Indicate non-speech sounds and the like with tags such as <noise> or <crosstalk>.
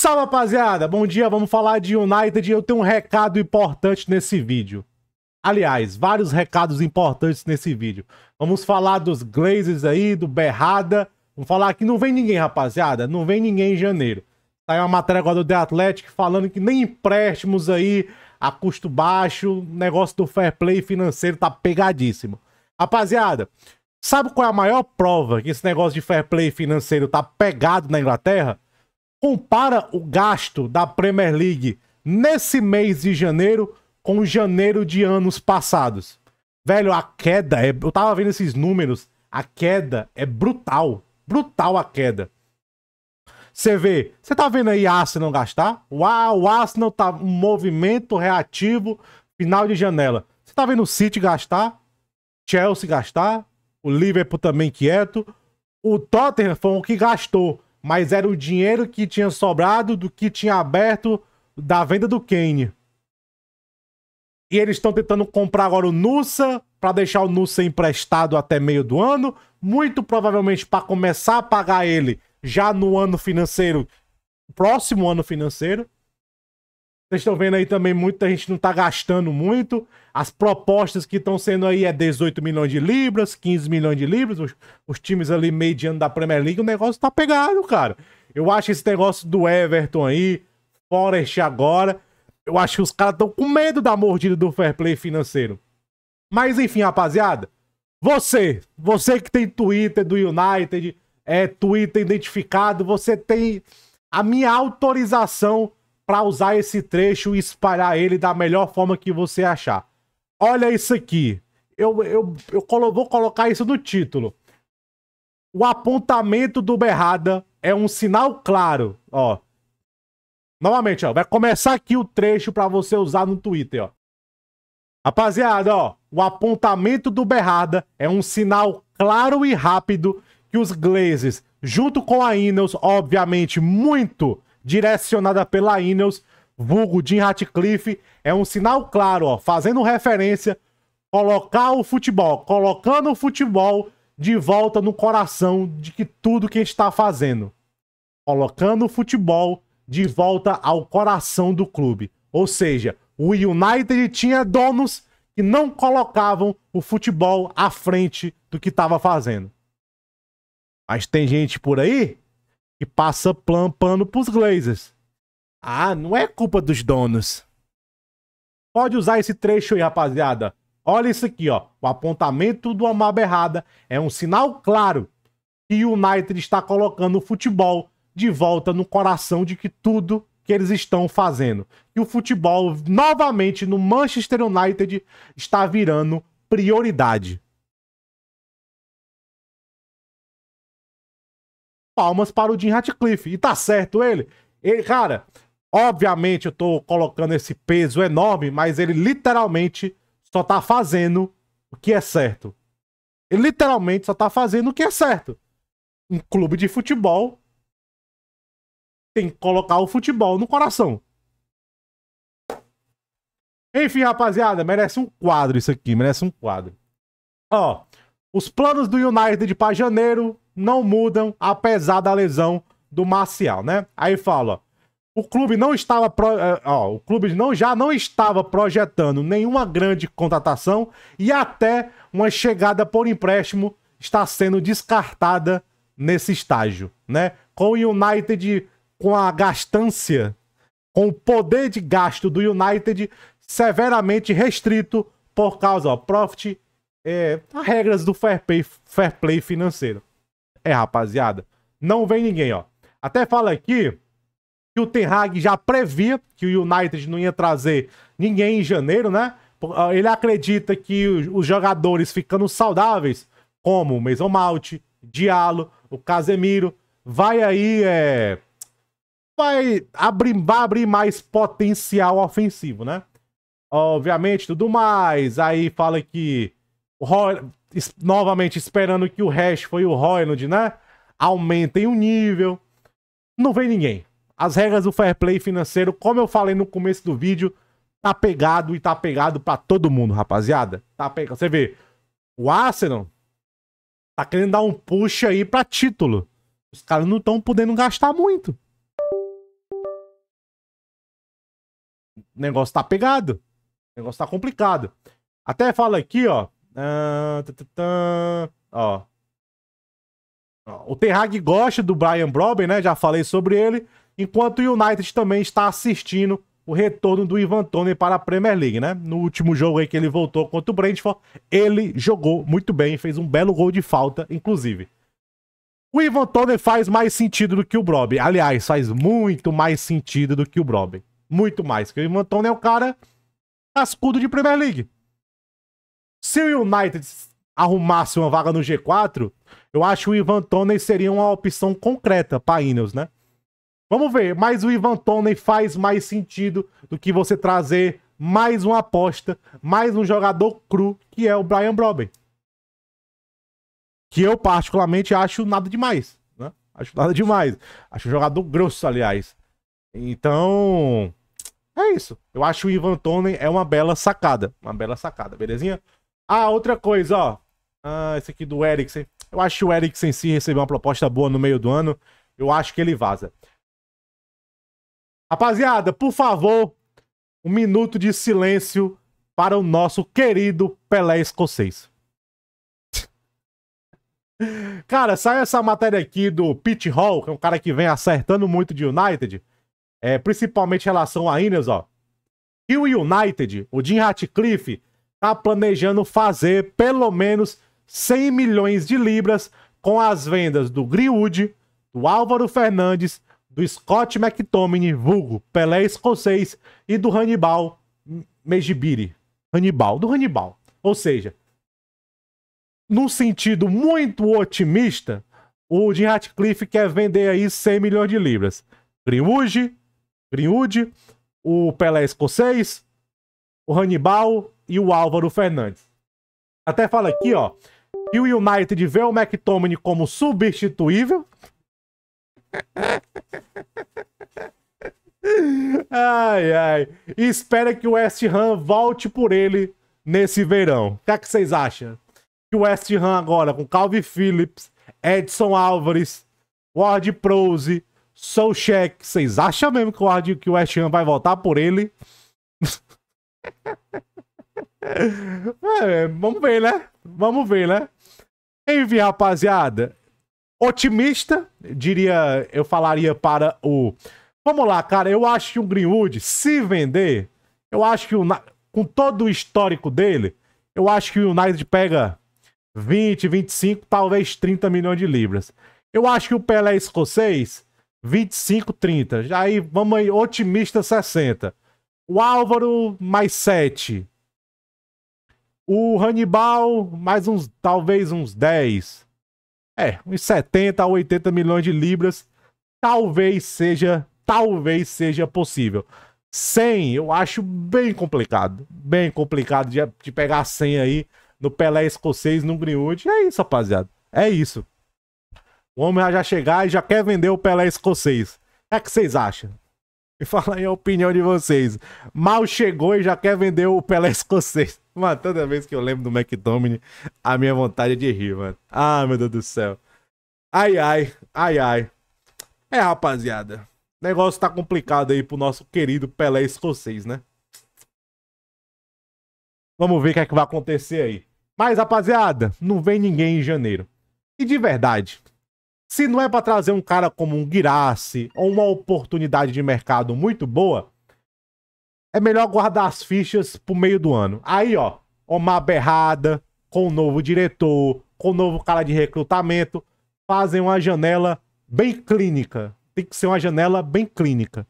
Salve, rapaziada! Bom dia, vamos falar de United e eu tenho um recado importante nesse vídeo. Aliás, vários recados importantes nesse vídeo. Vamos falar dos Glazers aí, do Berrada. Vamos falar que não vem ninguém, rapaziada. Não vem ninguém em janeiro. Saiu uma matéria agora do The Athletic falando que nem empréstimos aí a custo baixo, negócio do fair play financeiro tá pegadíssimo. Rapaziada, sabe qual é a maior prova que esse negócio de fair play financeiro tá pegado na Inglaterra? compara o gasto da Premier League nesse mês de janeiro com janeiro de anos passados. Velho, a queda é. Eu tava vendo esses números. A queda é brutal. Brutal a queda. Você vê, você tá vendo aí a Arsenal gastar? Uau, o Arsenal tá um movimento reativo, final de janela. Você tá vendo o City gastar? Chelsea gastar? O Liverpool também quieto. O Tottenham foi o que gastou mas era o dinheiro que tinha sobrado do que tinha aberto da venda do Kane. E eles estão tentando comprar agora o Nussa para deixar o Nussa emprestado até meio do ano, muito provavelmente para começar a pagar ele já no ano financeiro, próximo ano financeiro. Vocês estão vendo aí também, muita gente não está gastando muito. As propostas que estão sendo aí é 18 milhões de libras, 15 milhões de libras. Os, os times ali mediano da Premier League, o negócio está pegado, cara. Eu acho esse negócio do Everton aí, Forest agora. Eu acho que os caras estão com medo da mordida do fair play financeiro. Mas enfim, rapaziada. Você, você que tem Twitter do United, é Twitter identificado, você tem a minha autorização para usar esse trecho e espalhar ele da melhor forma que você achar. Olha isso aqui. Eu, eu, eu colo vou colocar isso no título. O apontamento do Berrada é um sinal claro, ó. Novamente, ó, vai começar aqui o trecho para você usar no Twitter, ó. Rapaziada, ó, o apontamento do Berrada é um sinal claro e rápido que os Glazes, junto com a Ineos, obviamente muito direcionada pela Ineos, vulgo Jim Ratcliffe, é um sinal claro, ó, fazendo referência, colocar o futebol, colocando o futebol de volta no coração de que tudo que está fazendo. Colocando o futebol de volta ao coração do clube. Ou seja, o United tinha donos que não colocavam o futebol à frente do que estava fazendo. Mas tem gente por aí e passa plan, pano pros Glazers. Ah, não é culpa dos donos. Pode usar esse trecho aí, rapaziada. Olha isso aqui, ó. O apontamento do Amaba errada é um sinal claro que o United está colocando o futebol de volta no coração de que tudo que eles estão fazendo. E o futebol, novamente, no Manchester United, está virando prioridade. Palmas para o Jim Ratcliffe. E tá certo ele. Ele, cara, obviamente eu tô colocando esse peso enorme, mas ele literalmente só tá fazendo o que é certo. Ele literalmente só tá fazendo o que é certo. Um clube de futebol tem que colocar o futebol no coração. Enfim, rapaziada, merece um quadro isso aqui, merece um quadro. Ó, os planos do United para janeiro não mudam apesar da lesão do Marcial, né? Aí fala, o clube não estava pro... Eh, ó, o clube não já não estava projetando nenhuma grande contratação e até uma chegada por empréstimo está sendo descartada nesse estágio, né? Com o United com a gastância, com o poder de gasto do United severamente restrito por causa do profit, é, regras do fair play, fair play financeiro. É, rapaziada, não vem ninguém, ó. Até fala aqui que o Ten Hag já previa que o United não ia trazer ninguém em janeiro, né? Ele acredita que os jogadores ficando saudáveis, como o Mason Mount, Diallo, o Casemiro, vai aí é, vai abrir, vai abrir mais potencial ofensivo, né? Obviamente, tudo mais. Aí fala que Roy, novamente esperando que o Rashford foi o Roynald, né? Aumentem o nível. Não vem ninguém. As regras do fair play financeiro, como eu falei no começo do vídeo, tá pegado e tá pegado para todo mundo, rapaziada. Tá pegado. Você vê, o Arsenal tá querendo dar um push aí para título. Os caras não estão podendo gastar muito. O negócio tá pegado. O negócio tá complicado. Até fala aqui, ó. Ó. O Terrag gosta do Brian Broben, né? Já falei sobre ele. Enquanto o United também está assistindo o retorno do Ivan Toney para a Premier League, né? No último jogo aí que ele voltou contra o Brentford, ele jogou muito bem, fez um belo gol de falta, inclusive. O Ivan Toney faz mais sentido do que o Broben. Aliás, faz muito mais sentido do que o Broben. Muito mais. Porque o Ivan Toney é o cara cascudo de Premier League. Se o United arrumasse uma vaga no G4, eu acho que o Ivan Toney seria uma opção concreta para Ineos, né? Vamos ver, mas o Ivan Toney faz mais sentido do que você trazer mais uma aposta, mais um jogador cru, que é o Brian Broben. Que eu, particularmente, acho nada demais. Né? Acho nada demais. Acho um jogador grosso, aliás. Então, é isso. Eu acho que o Ivan Toney é uma bela sacada. Uma bela sacada, belezinha? Ah, outra coisa, ó. Ah, esse aqui do Eriksen. Eu acho que o Eriksen se receber uma proposta boa no meio do ano, eu acho que ele vaza. Rapaziada, por favor, um minuto de silêncio para o nosso querido Pelé escocês. <laughs> Cara, sai essa matéria aqui do Pete Hall, que é um cara que vem acertando muito de United, é, principalmente em relação a Ines, ó. E o United, o Jim Ratcliffe, está planejando fazer pelo menos 100 milhões de libras com as vendas do Greenwood, do Álvaro Fernandes, do Scott McTominay, vulgo Pelé escocês, e do Hannibal Mejibiri. Hannibal, do Hannibal. Ou seja, num sentido muito otimista, o Jim Ratcliffe quer vender aí 100 milhões de libras. Greenwood, Greenwood, o Pelé escocês, o Hannibal e o Álvaro Fernandes. Até fala aqui, ó, que o United vê o McTominay como substituível. <laughs> Ai, ai. E espera que o West Ham volte por ele nesse verão. O que, é que vocês acham? Que o West Ham agora, com Calvin Phillips, Edson Álvares, Ward Prose, Solchek, vocês acham mesmo que o, que o West Ham vai voltar por ele? <laughs> <laughs> É, vamos ver, né? Vamos ver, né? Enfim, rapaziada. Otimista, diria, eu falaria para o. Vamos lá, cara. Eu acho que o Greenwood, se vender, eu acho que o, com todo o histórico dele, eu acho que o United pega 20, 25, talvez 30 milhões de libras. Eu acho que o Pelé escocês, 25, 30. Já aí, vamos aí, otimista 60. O Álvaro, mais 7. O Hannibal, mais uns, talvez uns 10. É, uns 70 a 80 milhões de libras. Talvez seja, talvez seja possível. 100, eu acho bem complicado. Bem complicado de, de pegar 100 aí no Pelé escocês, no Greenwood. É isso, rapaziada. É isso. O homem já chegar e já quer vender o Pelé escocês. O que, é que vocês acham? e falar a opinião de vocês. Mal chegou e já quer vender o Pelé escocês. <laughs> Mano, toda vez que eu lembro do McDomini, a minha vontade é de rir, mano. Ah, meu Deus do céu. Ai, ai, ai, ai. É, rapaziada. negócio tá complicado aí pro nosso querido Pelé escocês, né? Vamos ver o que é que vai acontecer aí. Mas, rapaziada, não vem ninguém em janeiro. E de verdade, se não é para trazer um cara como um Girassi ou uma oportunidade de mercado muito boa, é melhor guardar as fichas pro meio do ano. Aí, ó, uma Berrada, com o um novo diretor, com o um novo cara de recrutamento, fazem uma janela bem clínica. Tem que ser uma janela bem clínica.